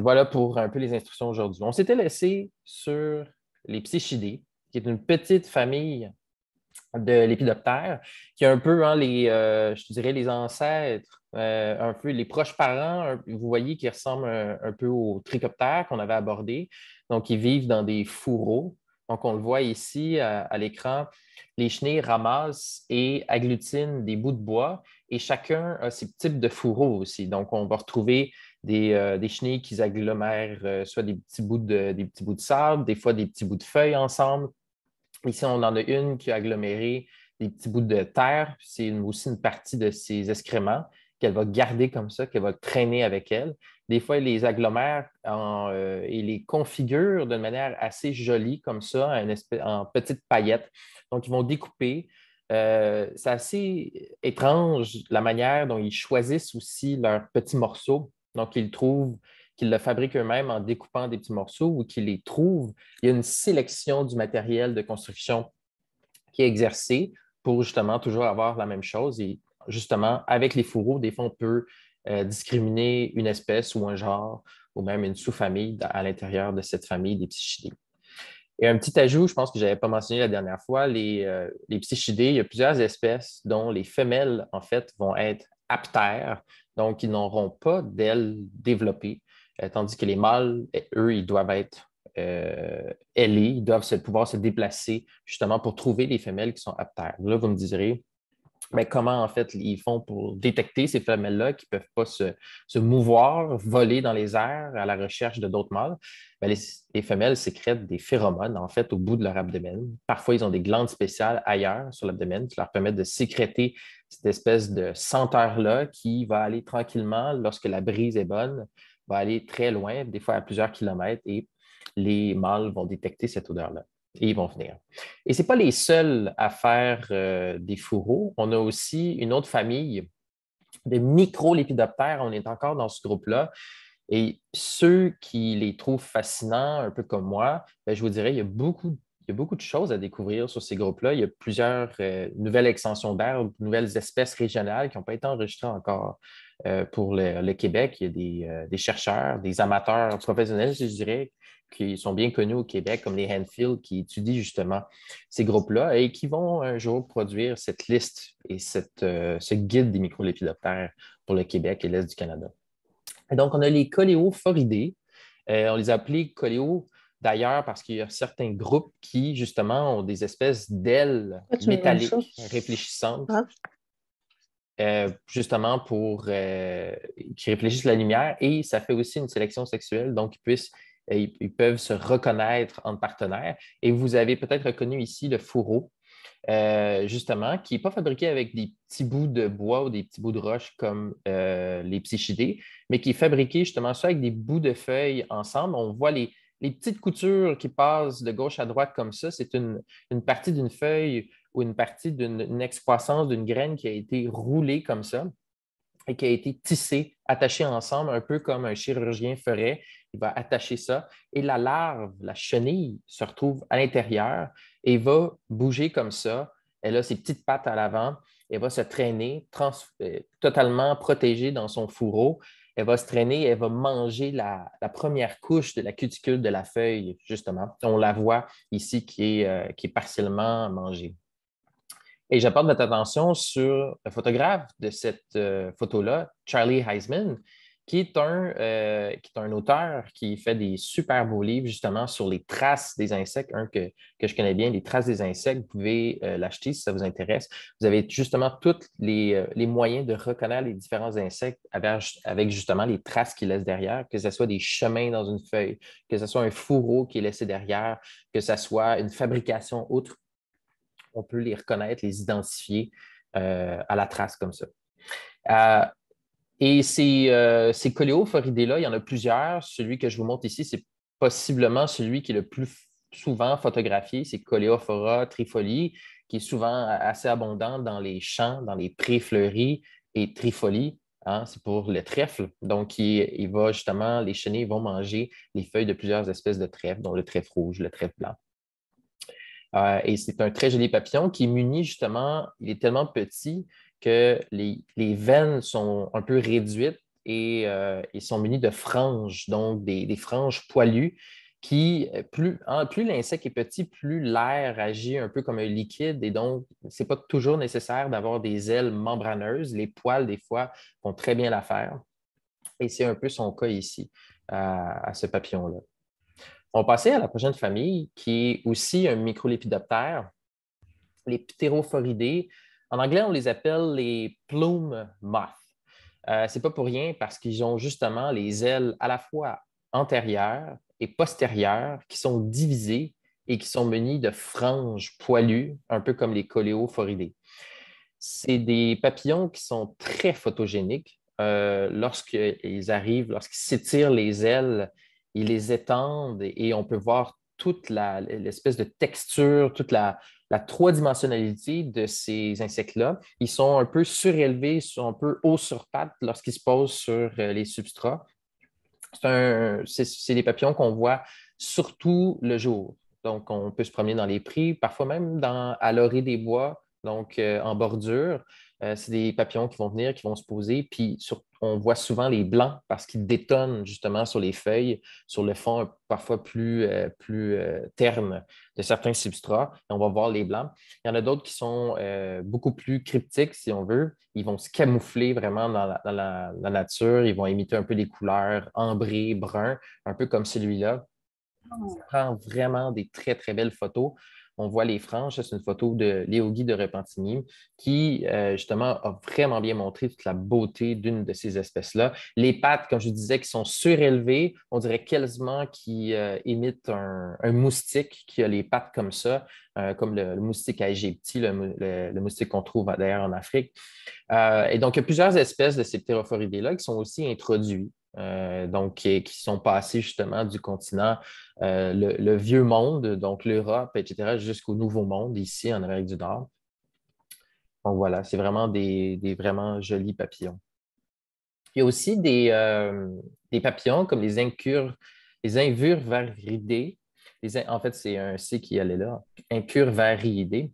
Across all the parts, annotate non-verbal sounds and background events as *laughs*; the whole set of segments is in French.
voilà pour un peu les instructions aujourd'hui. On s'était laissé sur les psychidés, qui est une petite famille de l'épidoptère, qui est un peu hein, les, euh, je dirais les ancêtres, euh, un peu les proches parents, vous voyez, qui ressemblent un, peu aux tricoptères qu'on avait abordés. Donc, ils vivent dans des fourreaux. Donc, on le voit ici à, l'écran, les chenilles ramassent et agglutinent des bouts de bois et chacun a ses types de fourreaux aussi. Donc, on va retrouver euh, des, chenilles qui agglomèrent euh, soit des petits, bouts de, des petits bouts de sable, des fois des petits bouts de feuilles ensemble. Ici, on en a une qui a aggloméré des petits bouts de terre. C'est aussi une partie de ses excréments qu'elle va garder comme ça, qu'elle va traîner avec elle. Des fois, elle les agglomère euh, et les configure d'une manière assez jolie comme ça, en, en petites paillettes. Donc, ils vont découper. c'est assez étrange la manière dont ils choisissent aussi leurs petits morceaux. Donc, ils trouvent qu'ils le fabriquent eux-mêmes en découpant des petits morceaux ou qu'ils les trouvent. Il y a une sélection du matériel de construction qui est exercée pour justement toujours avoir la même chose. Et justement, avec les fourreaux, des fois, on peut euh, discriminer une espèce ou un genre ou même une sous-famille à l'intérieur de cette famille des psychidés. Et un petit ajout, je pense que je n'avais pas mentionné la dernière fois, les, euh, les, psychidés, il y a plusieurs espèces dont les femelles, en fait, vont être aptères, donc ils n'auront pas d'ailes développées, euh, tandis que les mâles, euh, eux, ils doivent être euh, ailés, ils doivent se, pouvoir se déplacer justement pour trouver les femelles qui sont aptères. Là, vous me direz, mais comment en fait ils font pour détecter ces femelles-là qui ne peuvent pas se, mouvoir, voler dans les airs à la recherche de d'autres mâles? Ben, les, les, femelles sécrètent des phéromones en fait au bout de leur abdomen. Parfois, ils ont des glandes spéciales ailleurs sur l'abdomen qui leur permettent de sécréter cette espèce de senteur-là qui va aller tranquillement, lorsque la brise est bonne, va aller très loin, des fois à plusieurs kilomètres, et les mâles vont détecter cette odeur-là. Et ils vont venir. Et ce n'est pas les seuls à faire euh, des fourreaux. On a aussi une autre famille de micro-lépidoptères. On est encore dans ce groupe-là. Et ceux qui les trouvent fascinants, un peu comme moi, ben, je vous dirais, il y a beaucoup de y a beaucoup de choses à découvrir sur ces groupes-là. Il y a plusieurs euh, nouvelles extensions d'air, nouvelles espèces régionales qui n'ont pas été enregistrées encore euh, pour le, Québec. Il y a euh, des, chercheurs, des amateurs professionnels, je dirais, qui sont bien connus au Québec, comme les Hanfield, qui étudient justement ces groupes-là et qui vont un jour produire cette liste et cette, ce guide des microlépidoptères pour le Québec et l'Est du Canada. donc, on a les coléophoridés. on les a appelés coléophoridés D'ailleurs, parce qu'il y a certains groupes qui, justement, ont des espèces d'ailes métalliques réfléchissantes. Hein? Euh, justement pour euh, qui réfléchissent la lumière et ça fait aussi une sélection sexuelle, donc ils, euh, peuvent se reconnaître entre partenaires. Et vous avez peut-être reconnu ici le fourreau, justement, qui n'est pas fabriqué avec des petits bouts de bois ou des petits bouts de roche comme les psychidés, mais qui est fabriqué justement ça avec des bouts de feuilles ensemble. On voit les, les petites coutures qui passent de gauche à droite comme ça, c'est une, partie d'une feuille ou une partie d'une excroissance d'une graine qui a été roulée comme ça et qui a été tissée, attachée ensemble, un peu comme un chirurgien ferait. Il va attacher ça et la larve, la chenille, se retrouve à l'intérieur et va bouger comme ça. Elle a ses petites pattes à l'avant. et va se traîner, euh, totalement protégée dans son fourreau elle va se traîner, elle va manger la, première couche de la cuticule de la feuille, justement. On la voit ici qui est, euh, qui est partiellement mangée. Et j'apporte votre attention sur le photographe de cette euh, photo-là, Charlie Heisman, qui est, un, euh, qui est un auteur qui fait des super beaux livres justement sur les traces des insectes, un que, je connais bien, les traces des insectes. Vous pouvez euh, l'acheter si ça vous intéresse. Vous avez justement tous euh, les, moyens de reconnaître les différents insectes avec, justement les traces qu'ils laissent derrière, que ce soit des chemins dans une feuille, que ce soit un fourreau qui est laissé derrière, que ce soit une fabrication autre. On peut les reconnaître, les identifier à la trace comme ça. Et ces, euh, là il y en a plusieurs. Celui que je vous montre ici, c'est possiblement celui qui est le plus souvent photographié, c'est Coléophora trifolie, qui est souvent assez abondant dans les champs, dans les prés fleuris et trifolie. Hein, c'est pour le trèfle. Donc, il, va justement, les chenilles vont manger les feuilles de plusieurs espèces de trèfle, dont le trèfle rouge, le trèfle blanc. Euh, et c'est un très joli papillon qui est muni justement, il est tellement petit que les, veines sont un peu réduites et, ils euh, sont munis de franges, donc des, franges poilues qui, euh, plus, plus l'insecte est petit, plus l'air agit un peu comme un liquide et donc, ce n'est pas toujours nécessaire d'avoir des ailes membraneuses. Les poils, des fois, font très bien l'affaire. Et c'est un peu son cas ici, euh, à, ce papillon-là. On passer à la prochaine famille, qui est aussi un microlépidoptère, les ptérophoridés. En anglais, on les appelle les plume moths. Euh, Ce n'est pas pour rien parce qu'ils ont justement les ailes à la fois antérieures et postérieures qui sont divisées et qui sont munies de franges poilues, un peu comme les coléophoridés. C'est des papillons qui sont très photogéniques. Euh, lorsqu'ils arrivent, lorsqu'ils s'étirent les ailes, ils les étendent et on peut voir toute l'espèce de texture, toute la, la trois-dimensionnalité de ces insectes-là. Ils sont un peu surélevés, sont un peu hauts sur pattes lorsqu'ils se posent sur euh, les substrats. C'est des papillons qu'on voit surtout le jour. Donc, on peut se promener dans les prix, parfois même dans, à l'orée des bois, donc euh, en bordure. Euh, c'est des papillons qui vont venir, qui vont se poser, puis sur on voit souvent les blancs parce qu'ils détonnent justement sur les feuilles, sur le fond parfois plus, euh, plus euh, terne de certains substrats. on va voir les blancs. Il y en a d'autres qui sont euh, beaucoup plus cryptiques, si on veut. Ils vont se camoufler vraiment dans la, nature. Ils vont imiter un peu les couleurs ambrées, bruns, un peu comme celui-là. Ça prend vraiment des très, très belles photos on voit les franges. C'est une photo de Léo de Repentigny qui, euh, justement, a vraiment bien montré toute la beauté d'une de ces espèces-là. Les pattes, comme je disais, qui sont surélevées, on dirait quasiment qui euh, imitent un, moustique qui a les pattes comme ça, euh, comme le, moustique à le, moustique qu'on trouve d'ailleurs en Afrique. et donc, il y a plusieurs espèces de ces ptérophoridés là qui sont aussi introduites. Euh, donc qui, sont passés justement du continent, euh, le, vieux monde, donc l'Europe, etc., jusqu'au nouveau monde ici en Amérique du Nord. Donc voilà, c'est vraiment des, vraiment jolis papillons. Il y a aussi des, euh, papillons comme les incurs, les invures en fait, c'est un C qui allait là, incurs Et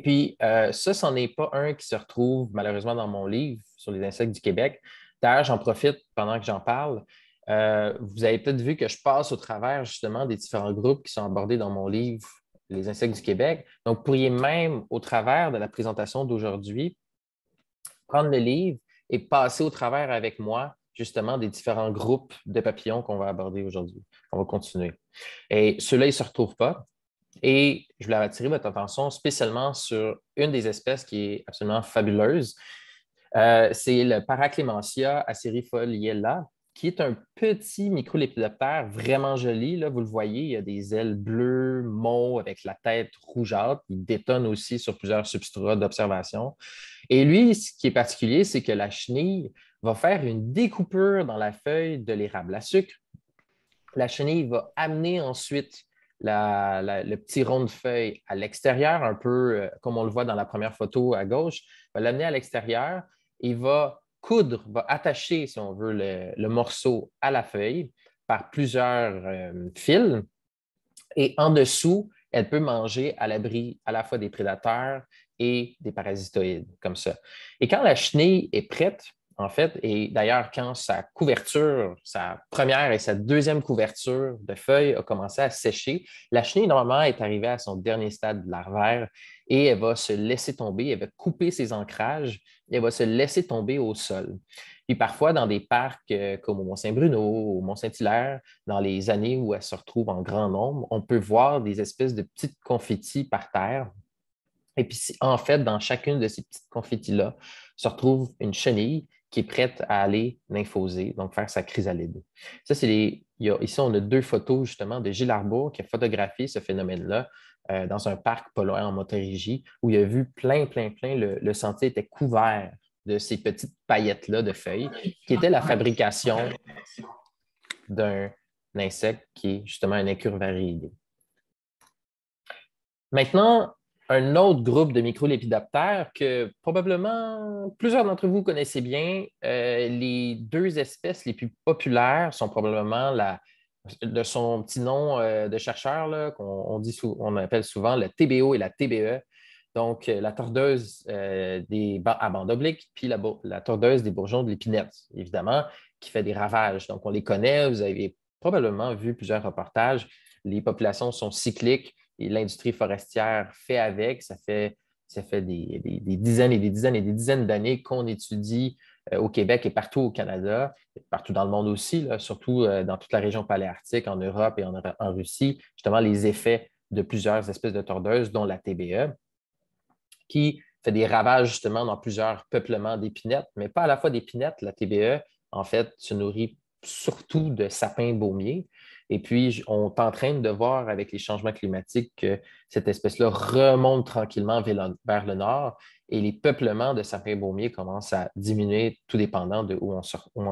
puis, ça, ce n'en est pas un qui se retrouve malheureusement dans mon livre sur les insectes du Québec, D'ailleurs, j'en profite pendant que j'en parle. Euh, vous avez peut-être vu que je passe au travers justement des différents groupes qui sont abordés dans mon livre Les insectes du Québec. Donc, pourriez même, au travers de la présentation d'aujourd'hui, prendre le livre et passer au travers avec moi justement des différents groupes de papillons qu'on va aborder aujourd'hui. On va continuer. Et ceux-là, ils ne se retrouvent pas. Et je voulais attirer votre attention spécialement sur une des espèces qui est absolument fabuleuse, euh, c'est le Paraclémentia acerifoliella, qui est un petit microlépidoptère vraiment joli. Là, vous le voyez, il y a des ailes bleues, mauves, avec la tête rougeâtre. Il détonne aussi sur plusieurs substrats d'observation. Et lui, ce qui est particulier, c'est que la chenille va faire une découpure dans la feuille de l'érable à sucre. La chenille va amener ensuite le petit rond de feuille à l'extérieur, un peu euh, comme on le voit dans la première photo à gauche, va l'amener à l'extérieur il va coudre, va attacher, si on veut, le, morceau à la feuille par plusieurs euh, fils. Et en dessous, elle peut manger à l'abri à la fois des prédateurs et des parasitoïdes, comme ça. Et quand la chenille est prête, en fait. Et d'ailleurs, quand sa couverture, sa première et sa deuxième couverture de feuilles a commencé à sécher, la chenille, normalement, est arrivée à son dernier stade de larvaire et elle va se laisser tomber, elle va couper ses ancrages, et elle va se laisser tomber au sol. Puis parfois, dans des parcs euh, comme au Mont-Saint-Bruno, au Mont-Saint-Hilaire, dans les années où elle se retrouve en grand nombre, on peut voir des espèces de petites confettis par terre. Et puis, en fait, dans chacune de ces petites confettis-là, se retrouve une chenille qui est prête à aller nymphoser, donc faire sa chrysalide. Ça, c'est les... ici, on a deux photos justement de Gilles Arbour qui a photographié ce phénomène-là euh, dans un parc polaire en Montérégie où il a vu plein, plein, plein, le, sentier était couvert de ces petites paillettes-là de feuilles qui étaient la fabrication d'un insecte qui est justement un incurvarié. Maintenant, un autre groupe de micro-lépidoptères que probablement plusieurs d'entre vous connaissez bien. Euh, les deux espèces les plus populaires sont probablement la, de son petit nom euh, de chercheur qu'on on appelle souvent la TBO et la TBE. Donc, euh, la tordeuse des à bande oblique, puis la, la tordeuse des bourgeons de l'épinette, évidemment, qui fait des ravages. Donc, on les connaît, vous avez probablement vu plusieurs reportages. Les populations sont cycliques l'industrie forestière fait avec. Ça fait, des, dizaines et des dizaines et des dizaines d'années qu'on étudie euh, au Québec et partout au Canada, partout dans le monde aussi, surtout euh, dans toute la région paléarctique, en Europe et en, Russie, justement les effets de plusieurs espèces de tordeuses, dont la TBE, qui fait des ravages justement dans plusieurs peuplements d'épinettes, mais pas à la fois d'épinettes. La TBE, en fait, se nourrit surtout de sapins baumiers, et puis, on est en train de voir avec les changements climatiques que cette espèce-là remonte tranquillement vers le nord et les peuplements de sapins baumiers commencent à diminuer tout dépendant de où on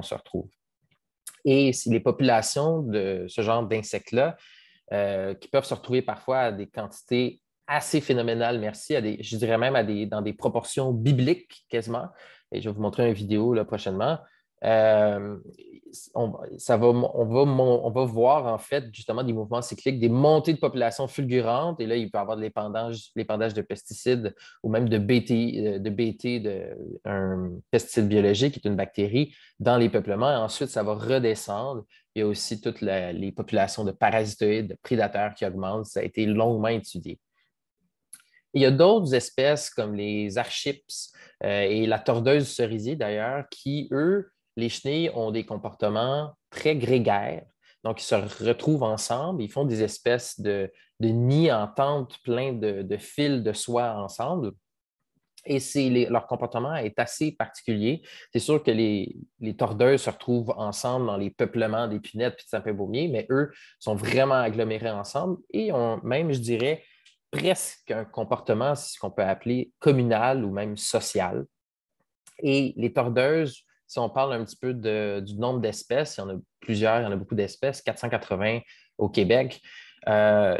se, retrouve. Et les populations de ce genre d'insectes-là, euh, qui peuvent se retrouver parfois à des quantités assez phénoménales, merci, à des, je dirais même à dans des proportions bibliques quasiment, et je vais vous montrer une vidéo prochainement, euh, on, ça va, on, va, on, va, voir en fait justement des mouvements cycliques, des montées de populations fulgurantes. Et là, il peut y avoir de l'épandage de pesticides ou même de BT, euh, de BT de, un pesticide biologique qui est une bactérie, dans les peuplements. Et ensuite, ça va redescendre. Il y a aussi toutes les populations de parasitoïdes, de prédateurs qui augmentent. Ça a été longuement étudié. Il y a d'autres espèces comme les archips euh, et la tordeuse cerisier d'ailleurs qui, eux, les chenilles ont des comportements très grégaires. Donc, ils se retrouvent ensemble, ils font des espèces de, de nids en tente plein de, fils de soie ensemble. Et leur comportement est assez particulier. C'est sûr que les, les, tordeuses se retrouvent ensemble dans les peuplements d'épinettes et de sapins baumiers, mais eux sont vraiment agglomérés ensemble et ont même, je dirais, presque un comportement, ce qu'on peut appeler communal ou même social. Et les tordeuses si on parle un petit peu du nombre d'espèces, il y en a plusieurs, il y en a beaucoup d'espèces, 480 au Québec. Euh,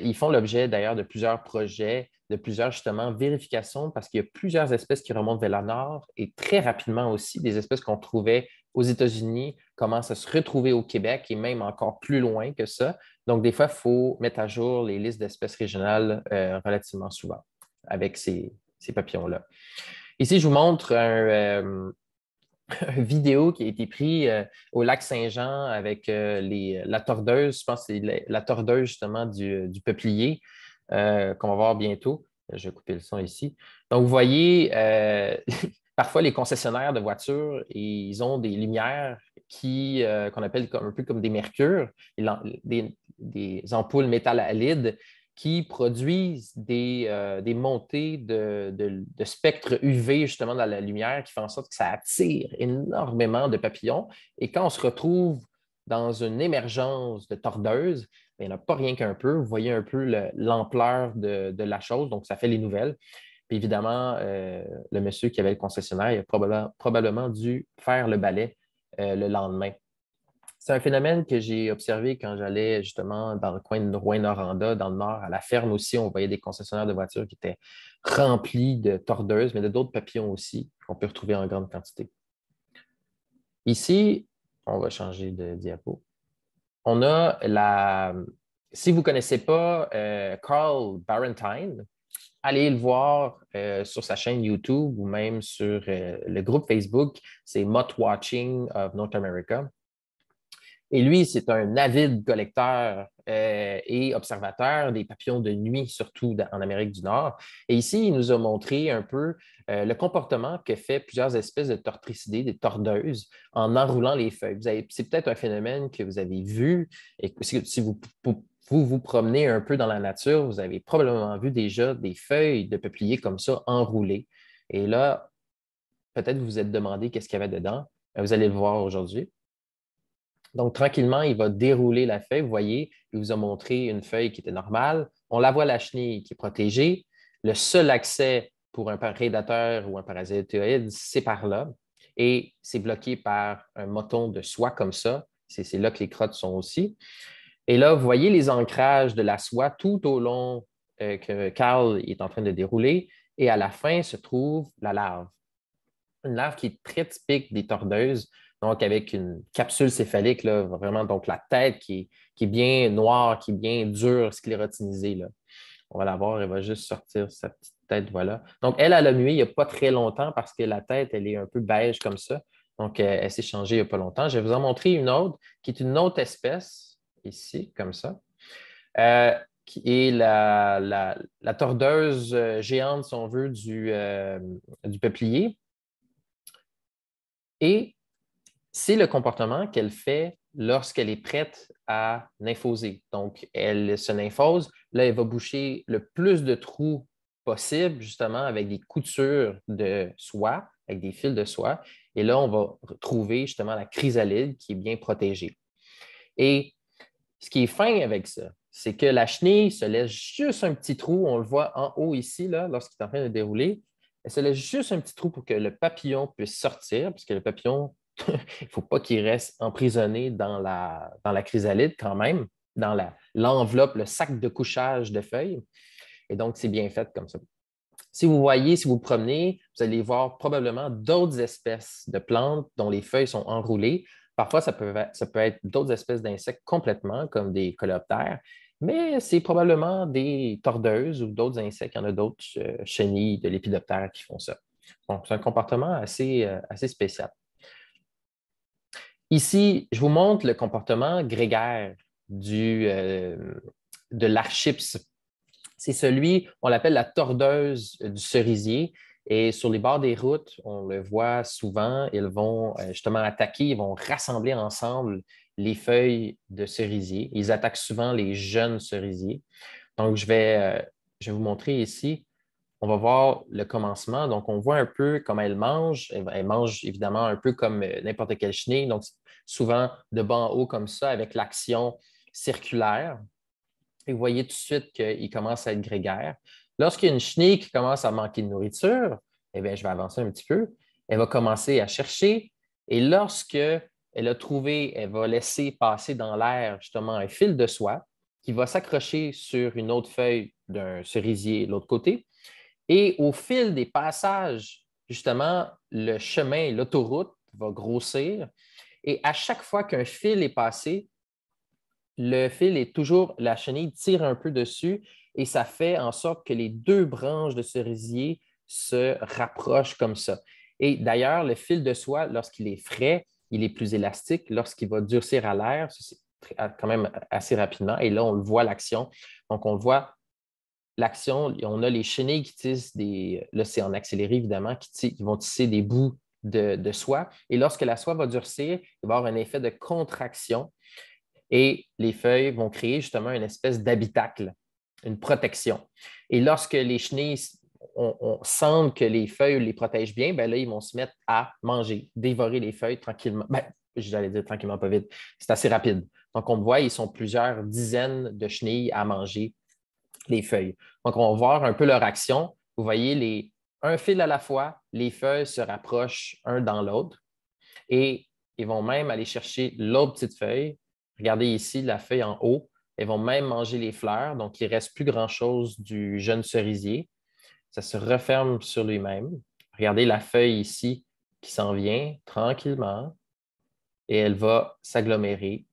ils font l'objet d'ailleurs de plusieurs projets, de plusieurs justement vérifications parce qu'il y a plusieurs espèces qui remontent vers le nord et très rapidement aussi des espèces qu'on trouvait aux États-Unis commencent à se retrouver au Québec et même encore plus loin que ça. Donc des fois, il faut mettre à jour les listes d'espèces régionales euh, relativement souvent avec ces, papillons-là. Ici, je vous montre un, euh, *laughs* vidéo qui a été prise euh, au lac Saint-Jean avec euh, les, euh, la tordeuse, je pense que c'est la, tordeuse justement du, peuplier qu'on va voir bientôt. Je vais couper le son ici. Donc, vous voyez, *laughs* parfois les concessionnaires de voitures, ils ont des lumières qui, qu'on appelle comme, un peu comme des mercures, des, ampoules métal qui produisent des, euh, des montées de, de, spectre UV, justement, dans la lumière, qui fait en sorte que ça attire énormément de papillons. Et quand on se retrouve dans une émergence de tordeuse, ben, il n'y en a pas rien qu'un peu. Vous voyez un peu l'ampleur de, de, la chose, donc ça fait les nouvelles. Puis évidemment, euh, le monsieur qui avait le concessionnaire a probablement, probablement dû faire le balai euh, le lendemain c'est un phénomène que j'ai observé quand j'allais justement dans le coin de Rouen-Noranda, dans le nord, à la ferme aussi. On voyait des concessionnaires de voitures qui étaient remplis de tordeuses, mais de d'autres papillons aussi, qu'on peut retrouver en grande quantité. Ici, on va changer de diapo. On a la. Si vous ne connaissez pas euh, Carl Barentine, allez le voir euh, sur sa chaîne YouTube ou même sur euh, le groupe Facebook. C'est Mot Watching of North America. Et lui, c'est un avide collecteur euh, et observateur des papillons de nuit, surtout en Amérique du Nord. Et ici, il nous a montré un peu euh, le comportement que fait plusieurs espèces de tortricidés, des tordeuses, en enroulant les feuilles. C'est peut-être un phénomène que vous avez vu et si vous, vous promenez un peu dans la nature, vous avez probablement vu déjà des feuilles de peupliers comme ça enroulées. Et là, peut-être vous vous êtes demandé qu'est-ce qu'il y avait dedans. Euh, vous allez le voir aujourd'hui. Donc, tranquillement, il va dérouler la feuille. Vous voyez, il vous a montré une feuille qui était normale. On la voit la chenille qui est protégée. Le seul accès pour un prédateur ou un parasitoïde, c'est par là. Et c'est bloqué par un moton de soie comme ça. C'est là que les crottes sont aussi. Et là, vous voyez les ancrages de la soie tout au long euh, que Carl est en train de dérouler. Et à la fin se trouve la larve. Une larve qui est très typique des tordeuses. Donc, avec une capsule céphalique, vraiment, donc la tête qui, est bien noire, qui est bien dure, sclérotinisée. Là. On va la voir, elle va juste sortir sa petite tête, voilà. Donc, elle, elle a nuit il n'y a pas très longtemps parce que la tête, elle est un peu beige comme ça. Donc, euh, elle, s'est changée il n'y a pas longtemps. Je vais vous en montrer une autre, qui est une autre espèce, ici, comme ça, euh, qui est la, tordeuse euh, géante, si on veut, du, du peuplier. Et c'est le comportement qu'elle fait lorsqu'elle est prête à nymphoser. Donc, elle se nymphose. Là, elle va boucher le plus de trous possible, justement, avec des coutures de soie, avec des fils de soie. Et là, on va retrouver justement la chrysalide qui est bien protégée. Et ce qui est fin avec ça, c'est que la chenille se laisse juste un petit trou. On le voit en haut ici, lorsqu'il est en train de dérouler. Elle se laisse juste un petit trou pour que le papillon puisse sortir, puisque le papillon *laughs* il ne faut pas qu'il reste emprisonné dans la, chrysalide quand même, dans l'enveloppe, le sac de couchage de feuilles. Et donc, c'est bien fait comme ça. Si vous voyez, si vous promenez, vous allez voir probablement d'autres espèces de plantes dont les feuilles sont enroulées. Parfois, ça peut, être d'autres espèces d'insectes complètement, comme des coléoptères, mais c'est probablement des tordeuses ou d'autres insectes. Il y en a d'autres euh, chenilles de l'épidoptère qui font ça. Donc, c'est un comportement assez, euh, assez spécial. Ici, je vous montre le comportement grégaire euh, de l'archips. C'est celui, on l'appelle la tordeuse du cerisier. Et sur les bords des routes, on le voit souvent, ils vont euh, justement attaquer, ils vont rassembler ensemble les feuilles de cerisier. Ils attaquent souvent les jeunes cerisiers. Donc, je vais euh, vous montrer ici on va voir le commencement. Donc, on voit un peu comment elle mange. Elle, mange évidemment un peu comme euh, n'importe quelle chenille, donc souvent de bas en haut comme ça, avec l'action circulaire. Et vous voyez tout de suite qu'il commence à être grégaire. Lorsqu'il y a une chenille qui commence à manquer de nourriture, eh bien, je vais avancer un petit peu. Elle va commencer à chercher. Et lorsque elle a trouvé, elle va laisser passer dans l'air justement un fil de soie qui va s'accrocher sur une autre feuille d'un cerisier de l'autre côté. Et au fil des passages, justement, le chemin, l'autoroute va grossir. Et à chaque fois qu'un fil est passé, le fil est toujours, la chenille tire un peu dessus et ça fait en sorte que les deux branches de cerisier se rapprochent comme ça. Et d'ailleurs, le fil de soie, lorsqu'il est frais, il est plus élastique. Lorsqu'il va durcir à l'air, c'est quand même assez rapidement. Et là, on le voit l'action. Donc, on le voit l'action, on a les chenilles qui tissent des. Là, c'est en accéléré, évidemment, qui, vont tisser des bouts de, soie. Et lorsque la soie va durcir, il va y avoir un effet de contraction et les feuilles vont créer justement une espèce d'habitacle, une protection. Et lorsque les chenilles, on, on que les feuilles les protègent bien, ben là, ils vont se mettre à manger, dévorer les feuilles tranquillement. Ben, j'allais dire tranquillement, pas vite. C'est assez rapide. Donc, on voit, ils sont plusieurs dizaines de chenilles à manger les feuilles. Donc, on va voir un peu leur action. Vous voyez les, un fil à la fois, les feuilles se rapprochent un dans l'autre et ils vont même aller chercher l'autre petite feuille. Regardez ici la feuille en haut. Elles vont même manger les fleurs, donc il ne reste plus grand-chose du jeune cerisier. Ça se referme sur lui-même. Regardez la feuille ici qui s'en vient tranquillement et elle va s'agglomérer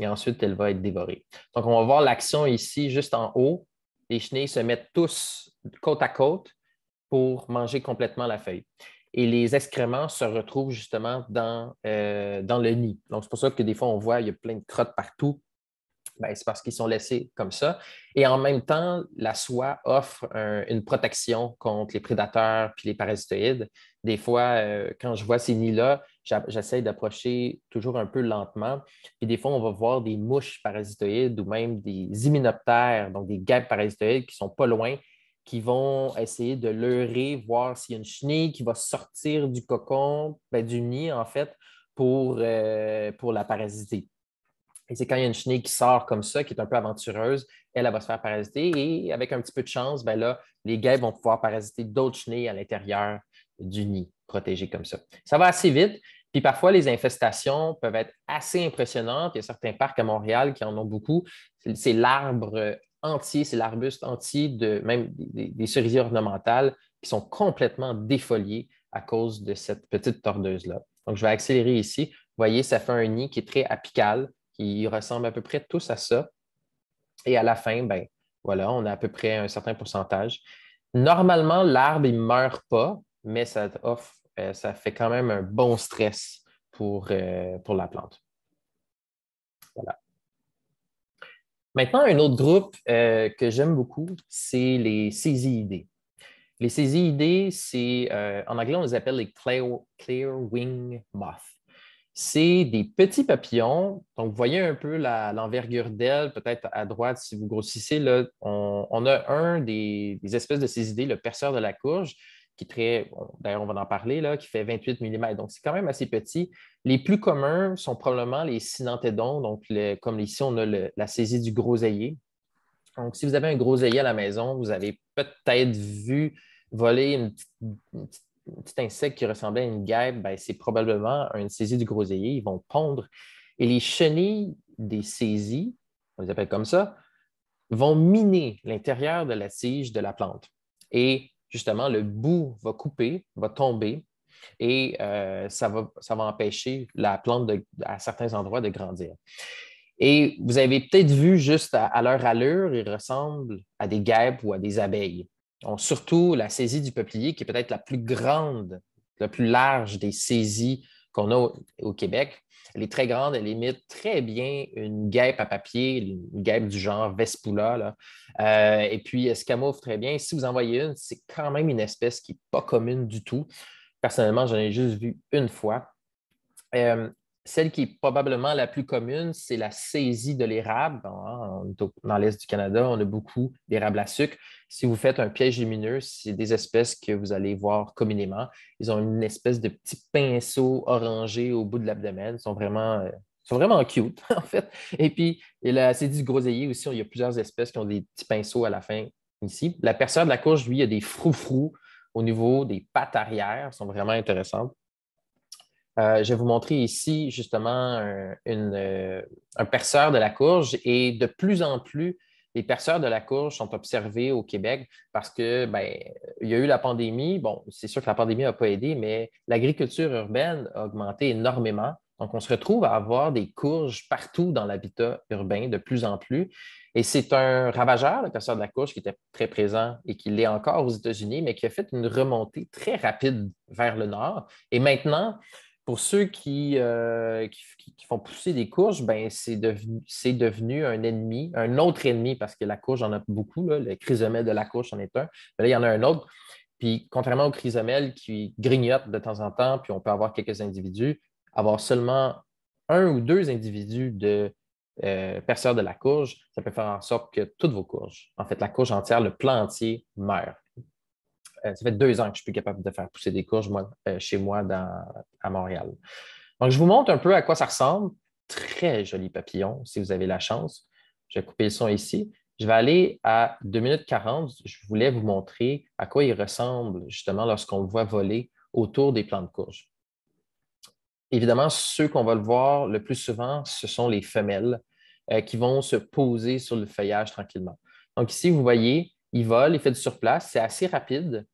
et ensuite elle va être dévorée. Donc on va voir l'action ici juste en haut les chenilles se mettent tous côte à côte pour manger complètement la feuille. Et les excréments se retrouvent justement dans, euh, le nid. Donc, c'est pour ça que des fois, on voit, il y a plein de crottes partout. Ben, c'est parce qu'ils sont laissés comme ça. Et en même temps, la soie offre une protection contre les prédateurs puis les parasitoïdes. Des fois, euh, quand je vois ces nids-là, j'essaie d'approcher toujours un peu lentement. et des fois, on va voir des mouches parasitoïdes ou même des hyménoptères, donc des guêpes parasitoïdes qui sont pas loin, qui vont essayer de leurrer, voir s'il y a une chenille qui va sortir du cocon, ben, du nid en fait, euh, pour, la parasiter. Et c'est quand il y a une chenille qui sort comme ça, qui est un peu aventureuse, elle, elle va se faire parasiter. Et avec un petit peu de chance, ben les guêpes vont pouvoir parasiter d'autres chenilles à l'intérieur du nid protégés comme ça. Ça va assez vite. Puis parfois, les infestations peuvent être assez impressionnantes. Il y a certains parcs à Montréal qui en ont beaucoup. C'est l'arbre entier, c'est l'arbuste entier, de, même des, cerisiers ornementales qui sont complètement défoliés à cause de cette petite tordeuse-là. Donc, je vais accélérer ici. Vous voyez, ça fait un nid qui est très apical, qui ressemble à peu près tous à ça. Et à la fin, ben, voilà, on a à peu près un certain pourcentage. Normalement, l'arbre, il ne meurt pas, mais ça offre euh, ça fait quand même un bon stress pour, euh, pour la plante. Voilà. Maintenant, un autre groupe euh, que j'aime beaucoup, c'est les saisies-idées. Les saisies c'est en anglais, on les appelle les clear, wing moths. C'est des petits papillons. Donc, vous voyez un peu l'envergure d'elle, peut-être à droite, si vous grossissez, là, on, a un des, espèces de saisies-idées, le perceur de la courge très, d'ailleurs, on va en parler, là, qui fait 28 mm. Donc, c'est quand même assez petit. Les plus communs sont probablement les synanthédons. Donc, comme ici, on a la saisie du groseillier. Donc, si vous avez un groseillier à la maison, vous avez peut-être vu voler une un petit insecte qui ressemblait à une guêpe, ben, c'est probablement une saisie du groseillier. Ils vont pondre. Et les chenilles des saisies, on les appelle comme ça, vont miner l'intérieur de la tige de la plante. Et justement, le bout va couper, va tomber, et euh, ça, va, ça va empêcher la plante à certains endroits de grandir. Et vous avez peut-être vu juste à, leur allure, ils ressemblent à des guêpes ou à des abeilles. surtout la saisie du peuplier, qui est peut-être la plus grande, la plus large des saisies qu'on a au Québec. Elle est très grande, elle imite très bien une guêpe à papier, une guêpe du genre Vespula. Euh, et puis, elle très bien. Si vous en voyez une, c'est quand même une espèce qui n'est pas commune du tout. Personnellement, j'en ai juste vu une fois. Euh, celle qui est probablement la plus commune, c'est la saisie de l'érable. Hein, dans l'Est du Canada, on a beaucoup d'érables à sucre. Si vous faites un piège lumineux, c'est des espèces que vous allez voir communément. Ils ont une espèce de petit pinceau orangé au bout de l'abdomen. Ils sont vraiment, euh, sont vraiment cute, *laughs* en fait. Et puis, et la saisie du groseillier aussi, il y a plusieurs espèces qui ont des petits pinceaux à la fin ici. La perceur de la courge, lui, a des froufrous au niveau des pattes arrière, sont vraiment intéressantes. Euh, je vais vous montrer ici justement euh, un, perceur de la courge et de plus en plus, les perceurs de la courge sont observés au Québec parce que ben, il y a eu la pandémie. Bon, c'est sûr que la pandémie n'a pas aidé, mais l'agriculture urbaine a augmenté énormément. Donc, on se retrouve à avoir des courges partout dans l'habitat urbain de plus en plus. Et c'est un ravageur, le perceur de la courge, qui était très présent et qui l'est encore aux États-Unis, mais qui a fait une remontée très rapide vers le nord. Et maintenant, pour ceux euh, qui, font pousser des courges, ben, c'est devenu, un ennemi, un autre ennemi, parce que la courge en a beaucoup, là, le chrysomèle de la courge en est un. Mais là, il y en a un autre. Puis, contrairement au chrysomèle qui grignote de temps en temps, puis on peut avoir quelques individus, avoir seulement un ou deux individus de euh, perceurs de la courge, ça peut faire en sorte que toutes vos courges, en fait, la courge entière, le plan meurt. Euh, ça fait deux ans que je suis plus capable de faire pousser des courges euh, chez moi à Montréal. Donc, je vous montre un peu à quoi ça ressemble. Très joli papillon, si vous avez la chance. Je vais couper le son ici. Je vais aller à 2 minutes 40. Je voulais vous montrer à quoi il ressemble justement lorsqu'on le voit voler autour des plantes de courge. Évidemment, ceux qu'on va le voir le plus souvent, ce sont les femelles euh, qui vont se poser sur le feuillage tranquillement. Donc ici, vous voyez, il vole, il fait du surplace, c'est assez rapide.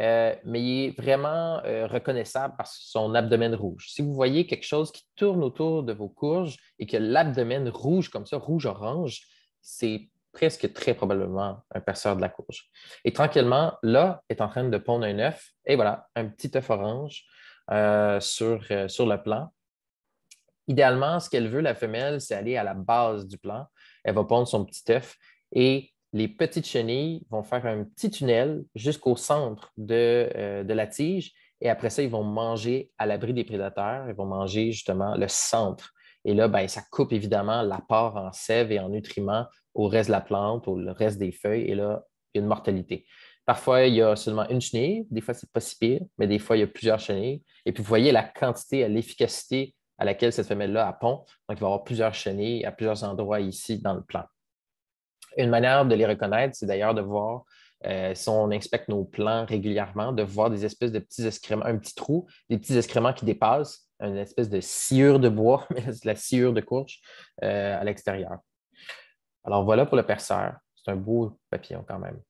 Euh, mais il est vraiment euh, reconnaissable par son abdomen rouge. Si vous voyez quelque chose qui tourne autour de vos courges et que l'abdomen rouge comme ça, rouge-orange, c'est presque très probablement un perceur de la courge. Et tranquillement, là, est en train de pondre un œuf, et voilà, un petit œuf orange euh, sur, sur le plan. Idéalement, ce qu'elle veut, la femelle, c'est aller à la base du plan. Elle va pondre son petit œuf et les petites chenilles vont faire un petit tunnel jusqu'au centre euh, de, la tige et après ça, ils vont manger à l'abri des prédateurs, ils vont manger justement le centre. Et là, ben, ça coupe évidemment l'apport en sève et en nutriments au reste de la plante, au reste des feuilles, et là, il y a une mortalité. Parfois, il y a seulement une chenille, des fois, c'est pas si pire, mais des fois, il y a plusieurs chenilles. Et puis, vous voyez la quantité, l'efficacité à laquelle cette femelle-là a pont. Donc, il va y avoir plusieurs chenilles à plusieurs endroits ici dans le plan. Une manière de les reconnaître, c'est d'ailleurs de voir, euh, si on inspecte nos plans régulièrement, de voir des espèces de petits excréments, un petit trou, des petits excréments qui dépassent, une espèce de sciure de bois, *laughs* mais la sciure de courge euh, à l'extérieur. Alors voilà pour le perceur. C'est un beau papillon quand même,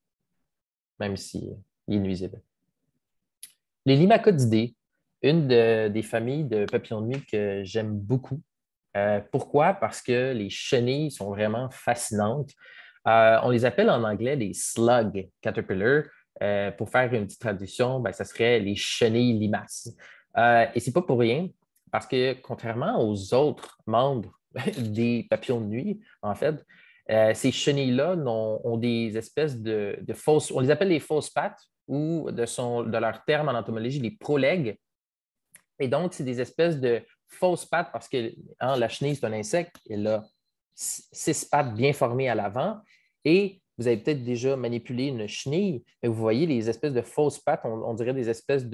même s'il est nuisible. Les limacodidés, une des familles de papillons de nuit que j'aime beaucoup. Euh, pourquoi? Parce que les chenilles sont vraiment fascinantes. Euh, on les appelle en anglais des slug caterpillars euh, ». pour faire une petite traduction, ben, ça serait les chenilles limaces. Euh, et et n'est pas pour rien, parce que contrairement aux autres membres *laughs* des papillons de nuit, en fait, ces chenilles-là ont, des espèces de, fausses, on les appelle les fausses pattes ou de, leur terme en entomologie, les prolègues. Et donc, c'est des espèces de fausses pattes parce que hein, la chenille, c'est un insecte, elle a six pattes bien formées à l'avant et vous avez peut-être déjà manipulé une chenille, mais vous voyez les espèces de fausses pattes, on, dirait des espèces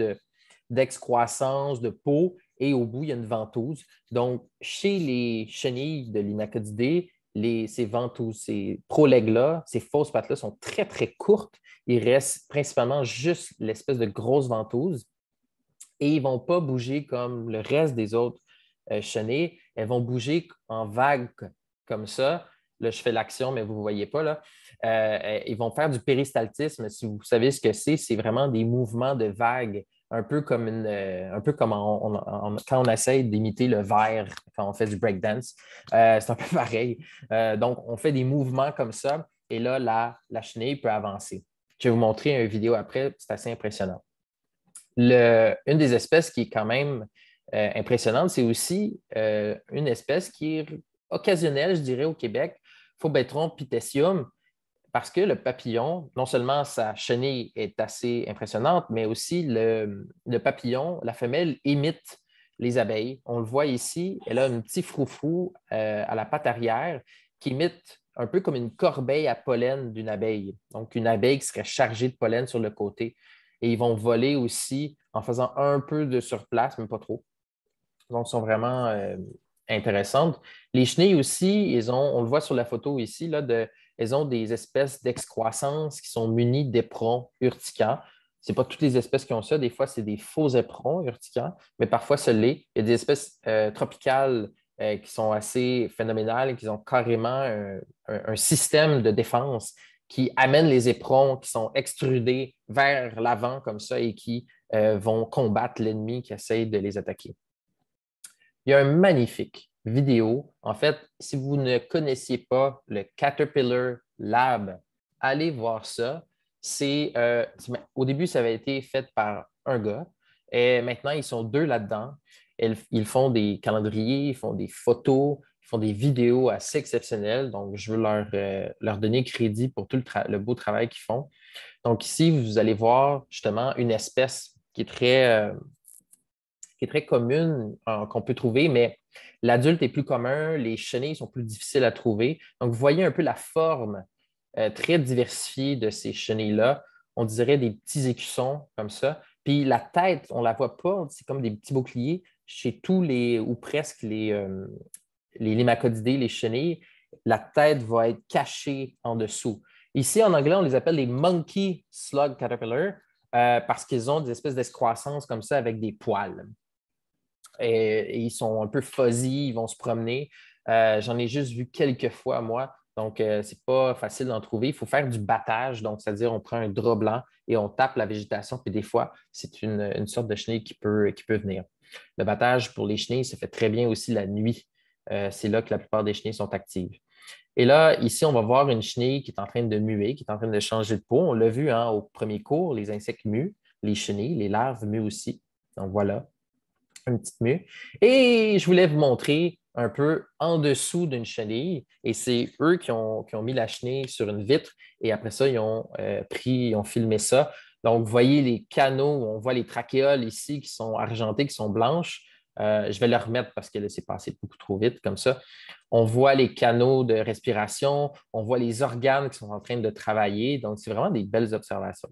d'excroissance, de, peau, et au bout, il y a une ventouse. Donc, chez les chenilles de l'Inacodidée, ces ventouses, ces prolegs là ces fausses pattes-là sont très, très courtes. Ils restent principalement juste l'espèce de grosse ventouse et ils ne vont pas bouger comme le reste des autres euh, chenilles. Elles vont bouger en vagues comme ça. Là, je fais l'action, mais vous ne voyez pas. Là. Euh, euh, ils vont faire du péristaltisme. Si vous savez ce que c'est, c'est vraiment des mouvements de vagues, un peu comme, euh, un peu comme on, quand on essaye d'imiter le verre quand on fait du breakdance. c'est un *laughs* peu pareil. donc, on fait des mouvements comme ça et là, la, la chenille peut avancer. Je vais vous montrer une vidéo après, c'est assez impressionnant. Le, une des espèces qui est quand même impressionnante, c'est aussi une espèce qui occasionnel, je dirais, au Québec, Faubetron pitessium, parce que le papillon, non seulement sa chenille est assez impressionnante, mais aussi le, papillon, la femelle, imite les abeilles. On le voit ici, elle a un petit frou frou euh, à la patte arrière qui imite un peu comme une corbeille à pollen d'une abeille. Donc, une abeille qui serait chargée de pollen sur le côté. Et ils vont voler aussi en faisant un peu de surplace, mais pas trop. Donc, ils sont vraiment euh, intéressante. Les chenilles aussi, ils ont, on le voit sur la photo ici, là, de, elles ont des espèces d'excroissances qui sont munies d'éperons urticants. Ce n'est pas toutes les espèces qui ont ça. Des fois, c'est des faux éperons urticants, mais parfois, ce l'est. Il y a des espèces euh, tropicales euh, qui sont assez phénoménales et qui ont carrément un, système de défense qui amène les éperons qui sont extrudés vers l'avant comme ça et qui euh, vont combattre l'ennemi qui essaye de les attaquer. Il y a un magnifique vidéo. En fait, si vous ne connaissiez pas le Caterpillar Lab, allez voir ça. C'est, euh, au début, ça avait été fait par un gars. Et maintenant, ils sont deux là-dedans. Ils font des calendriers, ils font des photos, ils font des vidéos assez exceptionnelles. Donc, je veux leur, euh, leur donner crédit pour tout le, beau travail qu'ils font. Donc, ici, vous allez voir justement une espèce qui est très, euh, qui est très commune euh, qu'on peut trouver, mais l'adulte est plus commun, les chenilles sont plus difficiles à trouver. Donc, vous voyez un peu la forme euh, très diversifiée de ces chenilles-là. On dirait des petits écussons comme ça. Puis la tête, on ne la voit pas, c'est comme des petits boucliers chez tous les, ou presque les, limacodidés, euh, les les chenilles. La tête va être cachée en dessous. Ici, en anglais, on les appelle les monkey slug caterpillars parce qu'ils ont des espèces d'escroissances comme ça avec des poils et, ils sont un peu fuzzy, ils vont se promener. Euh, j'en ai juste vu quelques fois, moi. Donc, euh, ce n'est pas facile d'en trouver. Il faut faire du battage, donc c'est-à-dire on prend un drap blanc et on tape la végétation, puis des fois, c'est une, sorte de chenille qui peut, venir. Le battage pour les chenilles se fait très bien aussi la nuit. Euh, c'est là que la plupart des chenilles sont actives. Et là, ici, on va voir une chenille qui est en train de muer, qui est en train de changer de peau. On l'a vu hein, au premier cours, les insectes muent, les chenilles, les larves muent aussi. Donc voilà petite mue. Et je voulais vous montrer un peu en dessous d'une chenille. Et c'est eux qui ont, ont, mis la chenille sur une vitre. Et après ça, ils ont euh, pris, ils ont filmé ça. Donc, vous voyez les canaux, on voit les trachéoles ici qui sont argentées, qui sont blanches. Euh, je vais le remettre parce que là, c'est passé beaucoup trop vite comme ça. On voit les canaux de respiration, on voit les organes qui sont en train de travailler. Donc, c'est vraiment des belles observations.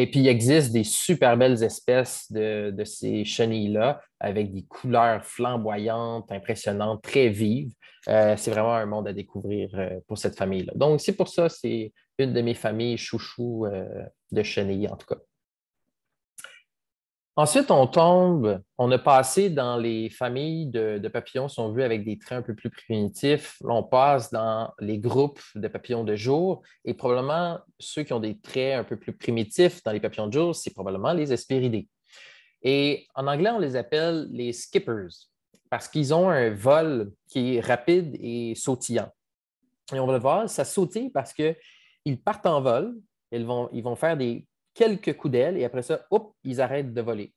Et puis, il existe des super belles espèces de, ces chenilles-là avec des couleurs flamboyantes, impressionnantes, très vives. Euh, c'est vraiment un monde à découvrir euh, pour cette famille-là. Donc, c'est pour ça, c'est une de mes familles chouchou euh, de chenilles, en tout cas. Ensuite, on tombe, on a passé dans les familles de, papillons, si on veut, avec des traits un peu plus primitifs. Là, on passe dans les groupes de papillons de jour et probablement ceux qui ont des traits un peu plus primitifs dans les papillons de jour, c'est probablement les espéridés. Et en anglais, on les appelle les skippers parce qu'ils ont un vol qui est rapide et sautillant. Et on va le voir, ça sautille parce qu'ils partent en vol, ils vont, ils vont faire des quelques coups d'ailes et après ça, hop, ils arrêtent de voler.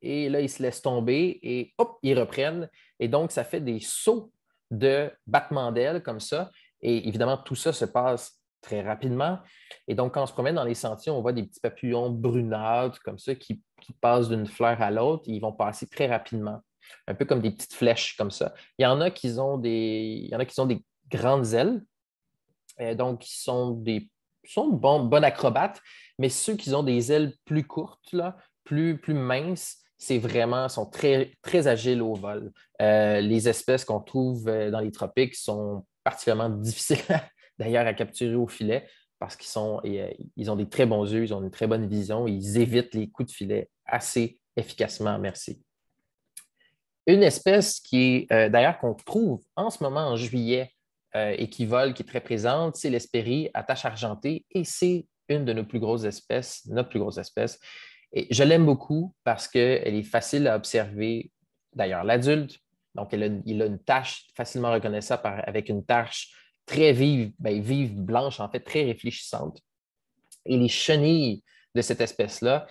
Et là, ils se laissent tomber et hop, ils reprennent. Et donc, ça fait des sauts de battements d'ailes comme ça. Et évidemment, tout ça se passe très rapidement. Et donc, quand on se promène dans les sentiers, on voit des petits papillons brunâtres comme ça qui, passent d'une fleur à l'autre. Ils vont passer très rapidement, un peu comme des petites flèches comme ça. Il y en a qui ont des, y en a qui ont des grandes ailes. Euh, donc, ils sont des sont bons, bons acrobates, mais ceux qui ont des ailes plus courtes, plus, plus minces, c'est vraiment, sont très, agiles au vol. Euh, les espèces qu'on trouve euh, dans les tropiques sont particulièrement *laughs* difficiles d'ailleurs à capturer au filet parce qu'ils euh, ils ont des très bons yeux, ils ont une très bonne vision, ils évitent les coups de filet assez efficacement. Merci. Une espèce qui est d'ailleurs qu'on trouve en ce moment en juillet et euh, qui vole, qui est très présente, c'est l'Hespérie à tache argentée et c'est une de nos plus grosses espèces, notre plus grosse espèce. Et je l'aime beaucoup parce qu'elle est facile à observer, d'ailleurs, l'adulte. Donc, il a une tache facilement reconnaissable avec une tache très vive, ben, vive, blanche, en fait, très réfléchissante. Et les chenilles de cette espèce-là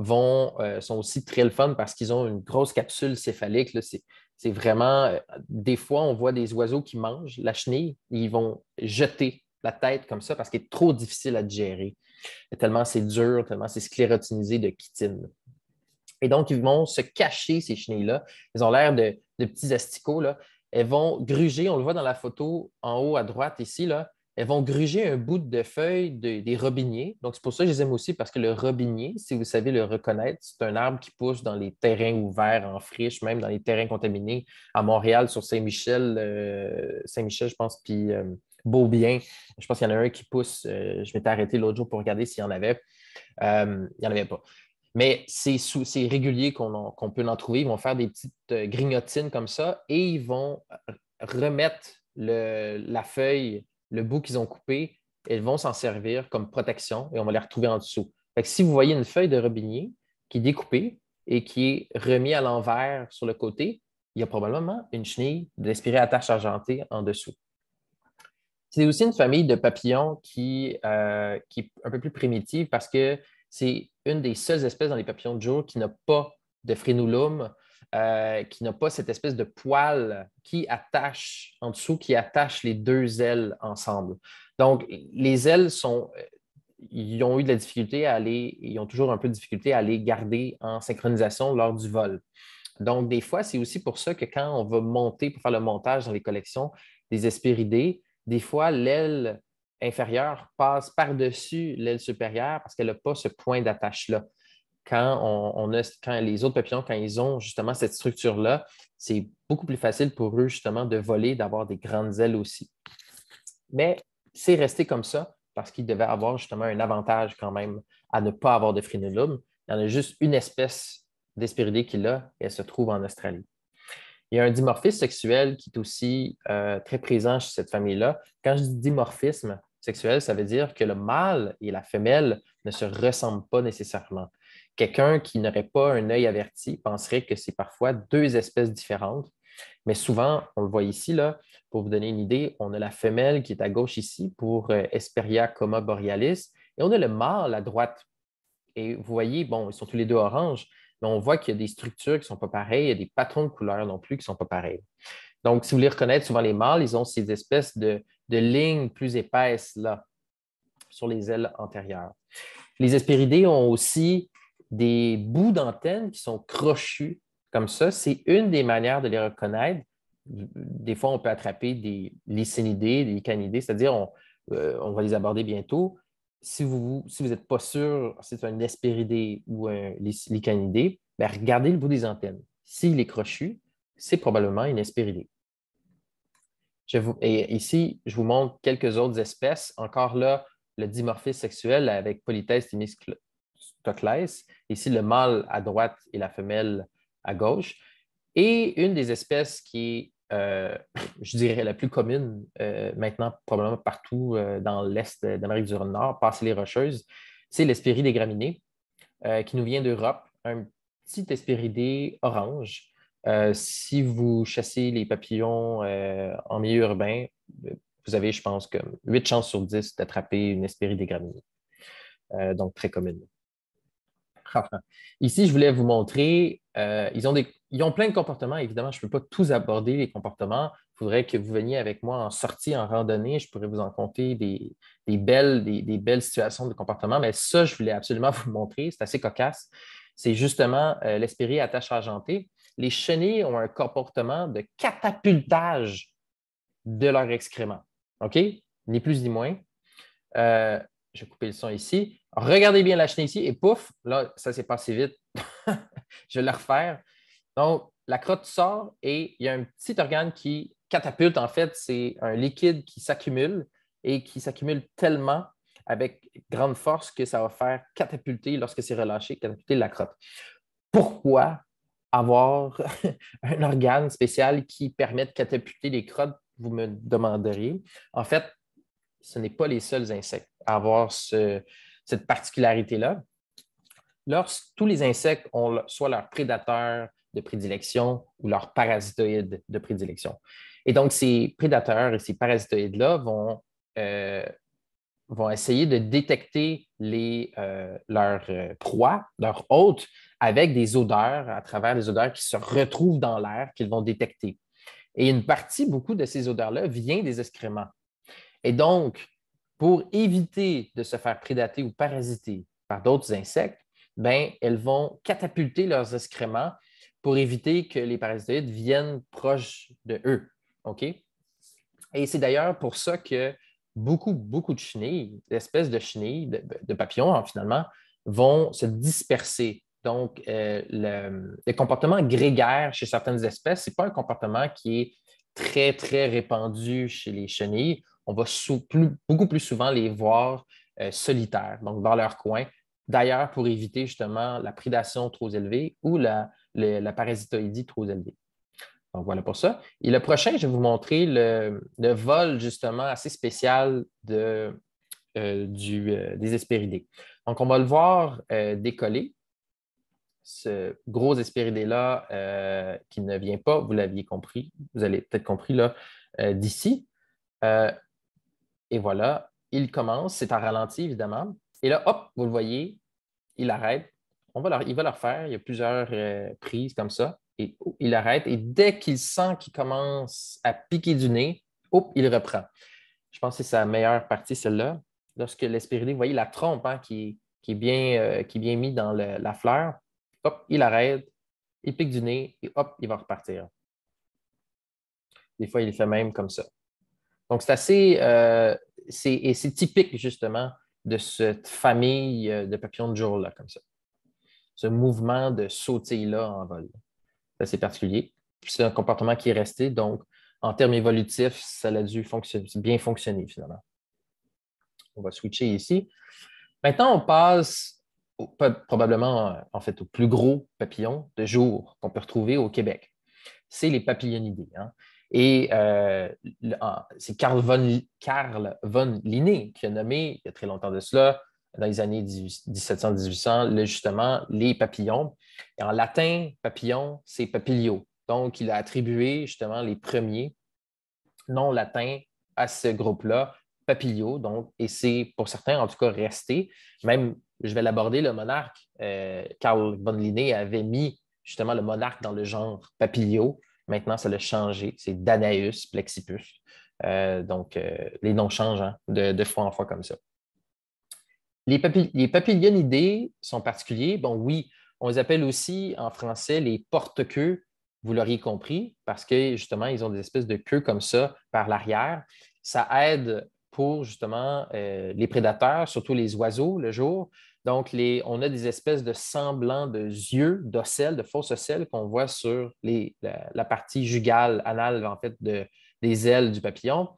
euh, sont aussi très le fun parce qu'ils ont une grosse capsule céphalique. Là, c'est, c'est vraiment, euh, des fois, on voit des oiseaux qui mangent la chenille, ils vont jeter la tête comme ça parce qu'il est trop difficile à digérer. Tellement c'est dur, tellement c'est sclérotinisé de chitine. Et donc, ils vont se cacher, ces chenilles-là. Ils ont l'air de, de, petits asticots. Là. Elles vont gruger, on le voit dans la photo en haut à droite ici, là elles vont gruger un bout de feuille des robiniers. Donc, c'est pour ça que je les aime aussi, parce que le robinier, si vous savez le reconnaître, c'est un arbre qui pousse dans les terrains ouverts, en friche, même dans les terrains contaminés. À Montréal, sur Saint-Michel, euh, Saint-Michel, je pense, puis euh, Beaubien, je pense qu'il y en a un qui pousse. Euh, je m'étais arrêté l'autre jour pour regarder s'il y en avait. il n'y en avait pas. Mais c'est régulier qu'on peut en trouver. Ils vont faire des petites grignotines comme ça et ils vont remettre la feuille le bout qu'ils ont coupé, ils vont s'en servir comme protection et on va les retrouver en dessous. si vous voyez une feuille de robinier qui est découpée et qui est remise à l'envers sur le côté, il y a probablement une chenille d'espirée à taches argentées en dessous. C'est aussi une famille de papillons qui, euh, qui est un peu plus primitive parce que c'est une des seules espèces dans les papillons de jour qui n'a pas de frénulum euh, qui n'a pas cette espèce de poil qui attache en dessous, qui attache les deux ailes ensemble. Donc, les ailes sont, euh, ils ont eu de la difficulté à aller, ils ont toujours un peu de difficulté à les garder en synchronisation lors du vol. Donc, des fois, c'est aussi pour ça que quand on va monter pour faire le montage dans les collections des espéridés, des fois, l'aile inférieure passe par-dessus l'aile supérieure parce qu'elle n'a pas ce point d'attache-là quand, on, quand les autres papillons, quand ils ont justement cette structure-là, c'est beaucoup plus facile pour eux justement de voler, d'avoir des grandes ailes aussi. Mais c'est resté comme ça parce qu'ils devaient avoir justement un avantage quand même à ne pas avoir de frénulum. Il y en a juste une espèce d'espéridée qui l'a et elle se trouve en Australie. Il y a un dimorphisme sexuel qui est aussi euh, très présent chez cette famille-là. Quand je dis dimorphisme sexuel, ça veut dire que le mâle et la femelle ne se ressemblent pas nécessairement. Quelqu'un qui n'aurait pas un œil averti penserait que c'est parfois deux espèces différentes. Mais souvent, on le voit ici, là, pour vous donner une idée, on a la femelle qui est à gauche ici pour euh, Hesperia coma borealis et on a le mâle à droite. Et vous voyez, bon, ils sont tous les deux oranges, mais on voit qu'il y a des structures qui ne sont pas pareilles, il y a des patrons de couleurs non plus qui ne sont pas pareils. Donc, si vous voulez reconnaître, souvent les mâles, ils ont ces espèces de, lignes plus épaisses là, sur les ailes antérieures. Les hesperidés ont aussi des bouts d'antennes qui sont crochus comme ça. C'est une des manières de les reconnaître. Des fois, on peut attraper des lycénidés, des canidés, c'est-à-dire euh, on, va les aborder bientôt. Si vous si n'êtes pas sûr si c'est un espéridé ou un lycanidé, ben, regardez le bout des antennes. S'il est crochu, c'est probablement une espéridé. ici, je vous montre quelques autres espèces. Encore là, le dimorphisme sexuel avec polythèse Ici, le mâle à droite et la femelle à gauche. Et une des espèces qui est, euh, *laughs* je dirais, la plus commune euh, maintenant, probablement partout euh, dans l'Est d'Amérique du Nord, passé les Rocheuses, c'est l'Hespérie des graminées, qui nous vient d'Europe, un petit espéride orange. si vous chassez les papillons en milieu urbain, vous avez, je pense, comme 8 chances sur 10 d'attraper une Hespérie des graminées. donc, très commune. *laughs* Ici, je voulais vous montrer, euh, ils, ont plein de comportements. Évidemment, je ne peux pas tous aborder les comportements. Il faudrait que vous veniez avec moi en sortie, en randonnée. Je pourrais vous en compter des, belles, situations de comportement. Mais ça, je voulais absolument *laughs* vous montrer. C'est assez cocasse. C'est justement euh, à attache argentée. Les chenilles ont un comportement de catapultage de leur excréments? OK? Ni plus ni moins. Euh, je vais couper le son ici. Regardez bien la chenille ici et pouf, là, ça s'est passé vite. *laughs* je vais le refaire. Donc, la crotte sort et il y a un petit organe qui catapulte, en fait, c'est un liquide qui s'accumule et qui s'accumule tellement avec grande force que ça va faire catapulter, lorsque c'est relâché, catapulter la crotte. Pourquoi avoir *laughs* un organe spécial qui permet de catapulter les crottes, vous me demanderiez. En fait, ce n'est pas les seuls insectes à avoir ce, cette particularité-là. Lorsque tous les insectes ont soit leur prédateur de prédilection ou leur parasitoïde de prédilection. Et donc, ces prédateurs et ces parasitoïdes-là vont, euh, vont essayer de détecter les, euh, leur euh, proie, leur hôte, avec des odeurs, à travers des odeurs qui se retrouvent dans l'air, qu'ils vont détecter. Et une partie, beaucoup de ces odeurs-là, vient des excréments. Et donc, pour éviter de se faire prédater ou parasiter par d'autres insectes, ben, elles vont catapulter leurs excréments pour éviter que les parasitoïdes viennent proches de eux. Et c'est d'ailleurs pour ça que beaucoup, beaucoup de chenilles, d'espèces de chenilles, de, papillons hein, finalement, vont se disperser. Donc, euh, le, le, comportement grégaire chez certaines espèces, ce n'est pas un comportement qui est très, très répandu chez les chenilles on va beaucoup plus souvent les voir euh, solitaires, donc dans leur coin. D'ailleurs, pour éviter justement la prédation trop élevée ou la, parasitoïdie trop élevée. Donc voilà pour ça. Et le prochain, je vais vous montrer le, vol justement assez spécial de, euh, euh, des espéridés. Donc on va le voir décoller. Ce gros espéridé là qui ne vient pas, vous l'aviez compris, vous avez peut-être compris là, d'ici. Et voilà, il commence, c'est en ralenti évidemment. Et là, hop, vous le voyez, il arrête. On va il va leur faire, il y a plusieurs euh, prises comme ça. Et oh, il arrête. Et dès qu'il sent qu'il commence à piquer du nez, hop, il reprend. Je pense que c'est sa meilleure partie, celle-là. Lorsque l'espiridé, vous voyez la trompe hein, qui, est bien, euh, qui est bien mise dans la fleur, hop, il arrête, il pique du nez et hop, il va repartir. Des fois, il fait même comme ça. Donc, c'est assez. Euh, c'est typique, justement, de cette famille euh, de papillons de jour-là, comme ça. Ce mouvement de sautille-là en vol. C'est assez particulier. C'est un comportement qui est resté. Donc, en termes évolutifs, ça a dû bien fonctionner, finalement. On va switcher ici. Maintenant, on passe probablement, euh, en fait, au plus gros papillon de jour qu'on peut retrouver au Québec. C'est les papillonidés. Hein. Et euh, c'est Carl von, Karl von Linné qui a nommé, il y a très longtemps de cela, dans les années 1700-1800, justement, les papillons. Et en latin, papillon, c'est papillio. Donc, il a attribué justement les premiers noms latins à ce groupe-là, papillio. et c'est pour certains, en tout cas, resté. Même, je vais l'aborder, le monarque, Carl euh, von Linné avait mis justement le monarque dans le genre papillio. Maintenant, ça l'a changé. C'est Danaeus Plexipus. Euh, donc, euh, les noms changent hein, de, fois en fois comme ça. Les, papillonidés sont particuliers. Bon, oui, on les appelle aussi en français les porte-queues, vous l'auriez compris, parce que justement, ils ont des espèces de queues comme ça par l'arrière. Ça aide pour justement euh, les prédateurs, surtout les oiseaux le jour. Donc, on a des espèces de semblants de yeux, d'ocelles, de fausses ocelles qu'on voit sur la, partie jugale, anale, en fait, de, des ailes du papillon,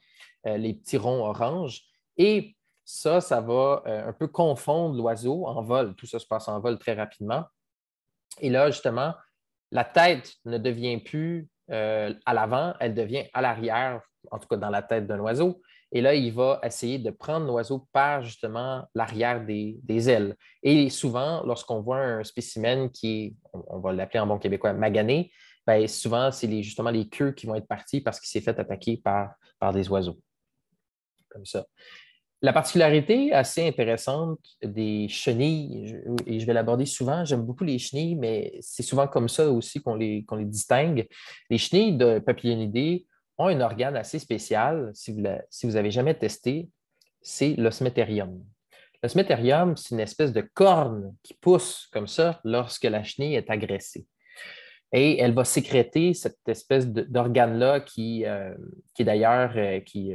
euh, les petits ronds orange. Et ça, ça va euh, un peu confondre l'oiseau en vol. Tout ça se passe en vol très rapidement. Et là, justement, la tête ne devient plus à l'avant, elle devient à l'arrière, en tout cas dans la tête d'un oiseau. Et là, il va essayer de prendre l'oiseau par justement l'arrière des, ailes. Et souvent, lorsqu'on voit un spécimen qui est, on, va l'appeler en bon québécois, magané, bien, souvent, c'est justement les queues qui vont être parties parce qu'il s'est fait attaquer par, des oiseaux. Comme ça. La particularité assez intéressante des chenilles, et je vais l'aborder souvent, j'aime beaucoup les chenilles, mais c'est souvent comme ça aussi qu'on les, qu'on les distingue. Les chenilles de papillonidés ont un organe assez spécial, si vous n'avez jamais testé, c'est l'osmétérium. L'osmétérium, c'est une espèce de corne qui pousse comme ça lorsque la chenille est agressée. Et elle va sécréter cette espèce d'organe-là qui, euh, d'ailleurs, euh, qui,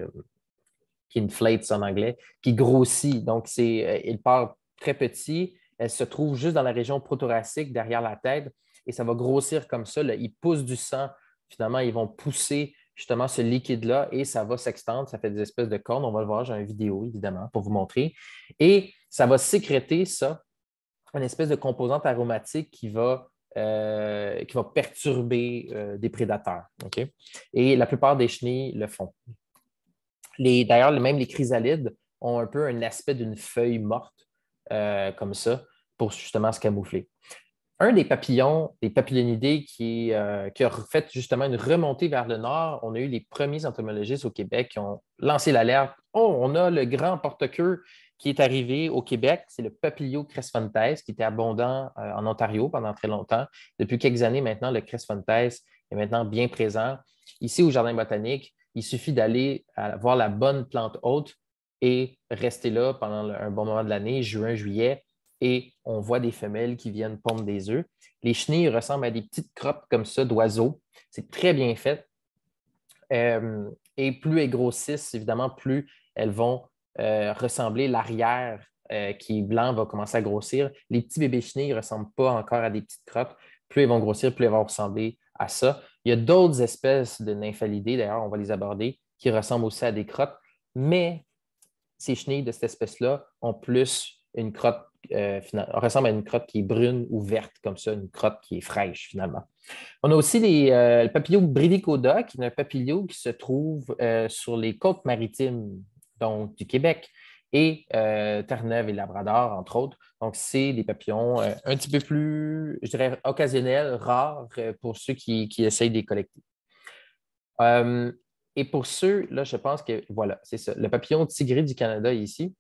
inflate, euh, qui en anglais, qui grossit. Donc, c'est, il part très petit, elle se trouve juste dans la région prothoracique, derrière la tête, et ça va grossir comme ça. Il pousse du sang. Finalement, ils vont pousser justement ce liquide-là et ça va s'extendre, ça fait des espèces de cornes. On va le voir, j'ai une vidéo évidemment pour vous montrer. Et ça va sécréter ça, une espèce de composante aromatique qui va, euh, qui va perturber euh, des prédateurs. Et la plupart des chenilles le font. D'ailleurs, même les chrysalides ont un peu un aspect d'une feuille morte euh, comme ça pour justement se camoufler un des papillons, des papillonidés qui, euh, qui, a fait justement une remontée vers le nord, on a eu les premiers entomologistes au Québec qui ont lancé l'alerte. Oh, on a le grand porte-queue qui est arrivé au Québec, c'est le papillot Cresphontes, qui était abondant euh, en Ontario pendant très longtemps. Depuis quelques années maintenant, le Cresphontes est maintenant bien présent. Ici, au Jardin botanique, il suffit d'aller voir la bonne plante haute et rester là pendant un bon moment de l'année, juin, juillet, et on voit des femelles qui viennent pondre des œufs. Les chenilles ressemblent à des petites crottes comme ça d'oiseaux. C'est très bien fait. Euh, et plus elles grossissent, évidemment, plus elles vont euh, ressembler l'arrière euh, qui est blanc va commencer à grossir. Les petits bébés chenilles ne ressemblent pas encore à des petites crottes. Plus elles vont grossir, plus elles vont ressembler à ça. Il y a d'autres espèces de nymphalidés, d'ailleurs, on va les aborder, qui ressemblent aussi à des crottes, mais ces chenilles de cette espèce-là ont plus une crotte on euh, ressemble à une crotte qui est brune ou verte, comme ça, une crotte qui est fraîche finalement. On a aussi les, euh, le papillon Brilicoda, qui est un papillon qui se trouve euh, sur les côtes maritimes donc, du Québec et Terre-Neuve et Labrador, entre autres. Donc, c'est des papillons un petit peu plus, je dirais, occasionnels, rares pour ceux qui, qui, essayent de les collecter. et pour ceux, là, je pense que, voilà, c'est ça. Le papillon tigré du Canada ici,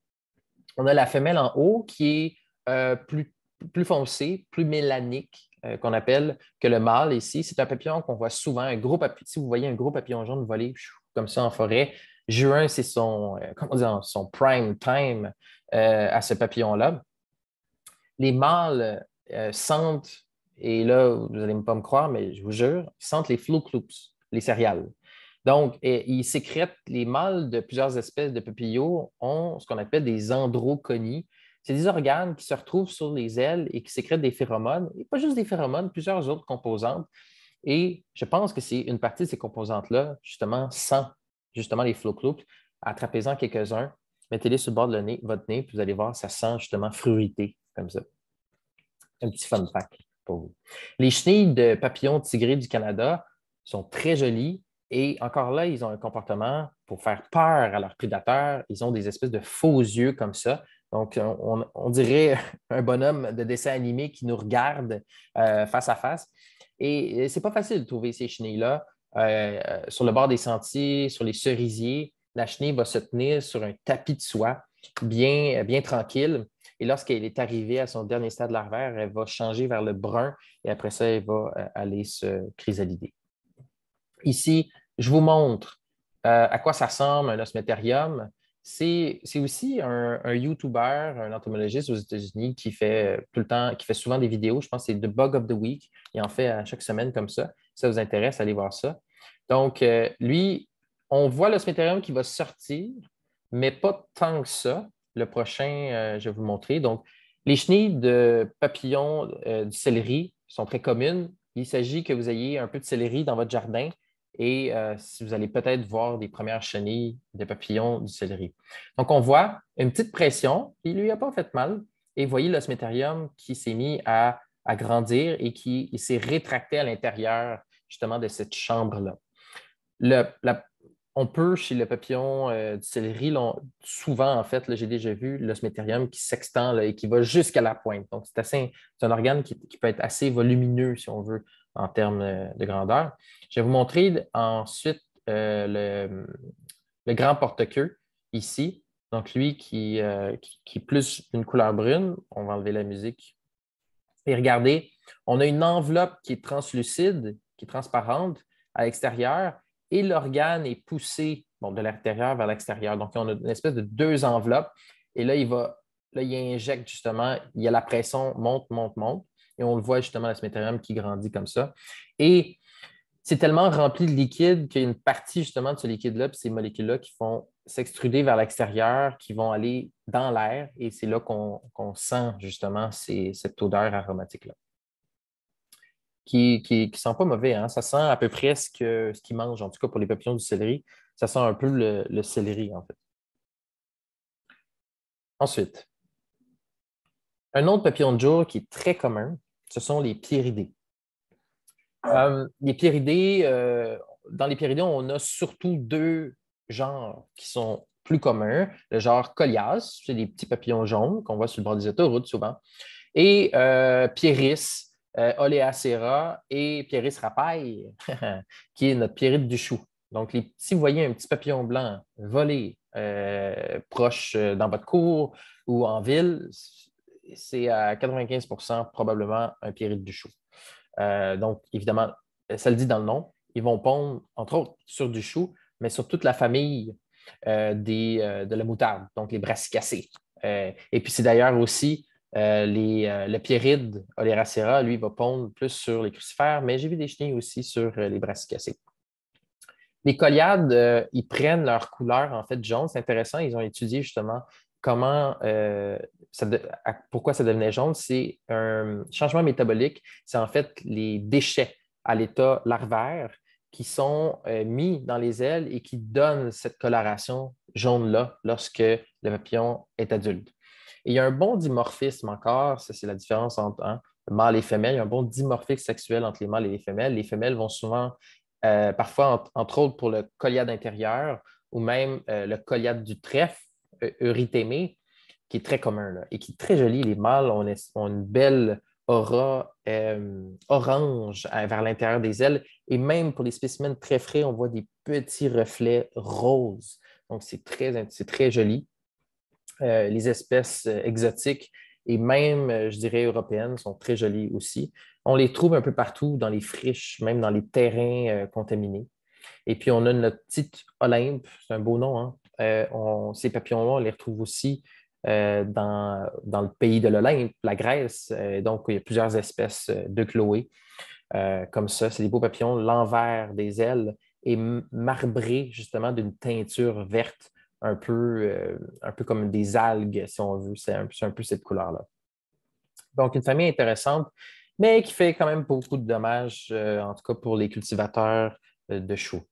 on a la femelle en haut qui est euh, plus, plus foncée, plus mélanique, euh, qu'on appelle, que le mâle ici. C'est un papillon qu'on voit souvent, un gros papillon. Si vous voyez un gros papillon jaune voler comme ça en forêt, juin, c'est son, euh, *laughs* son prime time à ce papillon-là. Les mâles sentent, et là, vous n'allez pas me croire, mais je vous jure, sentent les flocloups, les céréales. Donc, ils sécrètent les mâles de plusieurs espèces de papillons, ont ce qu'on appelle des androconies. C'est des organes qui se retrouvent sur les ailes et qui sécrètent des phéromones, et pas juste des phéromones, plusieurs autres composantes. Et je pense que c'est une partie de ces composantes-là, justement, sent justement les flocloups, attrapez-en quelques-uns, mettez-les sur le bord de votre nez, puis vous allez voir, ça sent justement fruité, comme ça. Un petit fun pack pour vous. Les chenilles de papillons tigrés du Canada sont très jolies, et encore là, ils ont un comportement pour faire peur à leurs prédateurs. Ils ont des espèces de faux yeux comme ça. Donc, on, dirait *laughs* un bonhomme de dessin animé qui nous regarde euh, face à face. Et c'est pas facile de trouver ces chenilles-là. Euh, euh, sur le bord des sentiers, sur les cerisiers, la chenille va se tenir sur un tapis de soie, bien, bien tranquille. Et lorsqu'elle est arrivée à son dernier stade larvaire, elle va changer vers le brun et après ça, elle va aller se chrysalider. Ici, je vous montre euh, à quoi ça ressemble un osmétérium. C'est aussi un, YouTuber, un entomologiste aux États-Unis qui fait tout le temps, qui fait souvent des vidéos. Je pense que c'est The Bug of the Week. Il en fait à chaque semaine comme ça. Si ça vous intéresse, allez voir ça. Donc, euh, lui, on voit l'osmétérium qui va sortir, mais pas tant que ça. Le prochain, euh, je vais vous montrer. Donc, les chenilles de papillons de céleri sont très communes. Il s'agit que vous ayez un peu de céleri dans votre jardin et euh, si vous allez peut-être voir des premières chenilles de papillons du céleri. Donc, on voit une petite pression, il ne lui a pas fait mal, et voyez l'osmétérium qui s'est mis à, grandir et qui s'est rétracté à l'intérieur justement de cette chambre-là. on peut, chez le papillon euh, du céleri, souvent, en fait, j'ai déjà vu l'osmétérium qui s'extend et qui va jusqu'à la pointe. Donc, c'est un organe qui peut être assez volumineux, si on veut, en termes euh, de grandeur. Je vais vous montrer ensuite euh, le, grand porte-queue ici. Donc, lui qui, euh, qui, est plus une couleur brune. On va enlever la musique. Et regardez, on a une enveloppe qui est translucide, qui est transparente à l'extérieur et l'organe est poussé bon, de l'intérieur vers l'extérieur. Donc, on a une espèce de deux enveloppes. Et là, il va, là, il injecte justement, il y a la pression, monte, monte, monte. Et on le voit justement, la smétérium qui grandit comme ça. Et c'est tellement rempli de liquide qu'il y a une partie justement de ce liquide-là, puis ces molécules-là qui vont s'extruder vers l'extérieur, qui vont aller dans l'air, et c'est là qu'on sent justement cette odeur aromatique-là. Qui, qui, sent pas mauvais, hein. ça sent à peu près ce qu'ils ce mangent, en tout cas pour les papillons du céleri, ça sent un peu le, le céleri en fait. Ensuite, un autre papillon de jour qui est très commun, ce sont les Pyridés. Euh, les Pyridés, euh, dans les Pyridés, on a surtout deux genres qui sont plus communs. Le genre colias, c'est des petits papillons jaunes qu'on voit sur le bord des autoroutes souvent, et euh, euh oleacera et pieris rapaille, *laughs* qui est notre pierrite du chou. Donc, les, si vous voyez un petit papillon blanc voler proche dans votre cour ou en ville, c'est à 95 probablement un Pierre du chou. Euh, donc, évidemment, ça le dit dans le nom, ils vont pondre, entre autres, sur du chou, mais sur toute la famille euh, euh, de la moutarde, donc les brassicacées. et puis, c'est d'ailleurs aussi les, le pyride, oleracera, lui, va pondre plus sur les crucifères, mais j'ai vu des chenilles aussi sur les brassicacées. Les colliades, ils prennent leur couleur, en fait, jaune. C'est intéressant, ils ont étudié justement comment, euh, pourquoi ça devenait jaune, c'est un changement métabolique. C'est en fait les déchets à l'état larvaire qui sont euh, mis dans les ailes et qui donnent cette coloration jaune-là lorsque le papillon est adulte. il y a un bon dimorphisme encore, ça c'est la différence entre hein, mâles et femelles. il y a un bon dimorphisme sexuel entre les mâles et les femelles. Les femelles vont souvent, euh, parfois entre autres pour le colliade intérieur ou même le colliade du trèfle, E- Eurythémée, qui est très commun et qui est très joli. Les mâles ont, une belle aura euh, orange hein, vers l'intérieur des ailes. Et même pour les spécimens très frais, on voit des petits reflets roses. Donc, c'est très, très joli. Euh, les espèces euh, exotiques et même, je dirais, européennes sont très jolies aussi. On les trouve un peu partout, dans les friches, même dans les terrains contaminés. Et puis, on a notre petite Olympe, c'est un beau nom, hein? Euh, ces papillons-là, on les retrouve aussi euh, dans, le pays de l'Olympe, la Grèce. Euh, donc, il y a plusieurs espèces de Chloé. comme ça, c'est des beaux papillons. L'envers des ailes est marbré justement d'une teinture verte, un peu, un peu comme des algues, si on veut. C'est un, un, peu cette couleur-là. Donc, une famille intéressante, mais qui fait quand même beaucoup de dommages, en tout cas pour les cultivateurs de choux.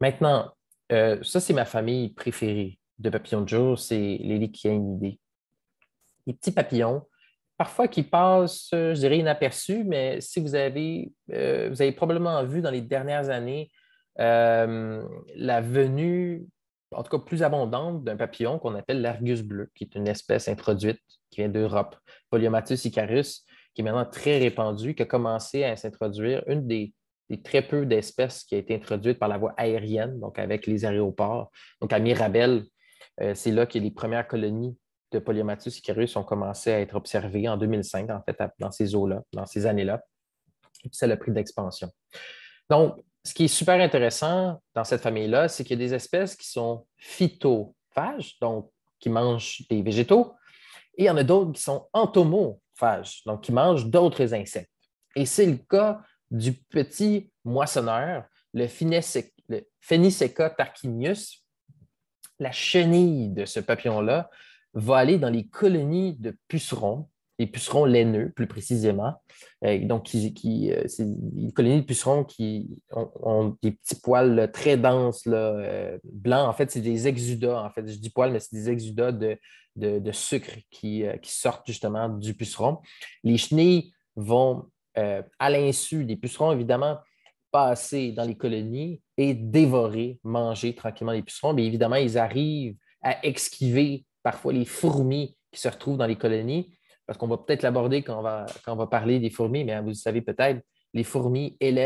Maintenant, euh, ça, c'est ma famille préférée de papillons de jour, c'est les idée. Les petits papillons, parfois qui passent, je dirais, inaperçus, mais si vous avez, euh, vous avez probablement vu dans les dernières années euh, la venue, en tout cas plus abondante, d'un papillon qu'on appelle l'argus bleu, qui est une espèce introduite qui vient d'Europe, Polyomatus icarus, qui est maintenant très répandu, qui a commencé à s'introduire. Une des il très peu d'espèces qui ont été introduites par la voie aérienne, donc avec les aéroports. Donc à Mirabel, euh, c'est là que les premières colonies de Polyomatus icarus ont commencé à être observées en 2005, en fait, dans ces eaux-là, dans ces années-là. C'est le prix d'expansion. Donc, ce qui est super intéressant dans cette famille-là, c'est qu'il y a des espèces qui sont phytophages, donc qui mangent des végétaux, et il y en a d'autres qui sont entomophages, donc qui mangent d'autres insectes. Et c'est le cas du petit moissonneur, le, Pheniceca tarquinius, la chenille de ce papillon-là va aller dans les colonies de pucerons, les pucerons laineux plus précisément. Euh, donc, qui, euh, c'est une colonie de pucerons qui ont, des petits poils très denses, euh, blancs. En fait, c'est des exudats. En fait, je dis poils, mais c'est des exudats de, sucre qui, qui, sortent justement du puceron. Les chenilles vont euh, à l'insu des pucerons, évidemment, passer dans les colonies et dévorer, manger tranquillement les pucerons. mais évidemment, ils arrivent à esquiver parfois les fourmis qui se retrouvent dans les colonies, parce qu'on va peut-être l'aborder quand, on va, parler des fourmis, mais vous savez peut-être, les fourmis élèvent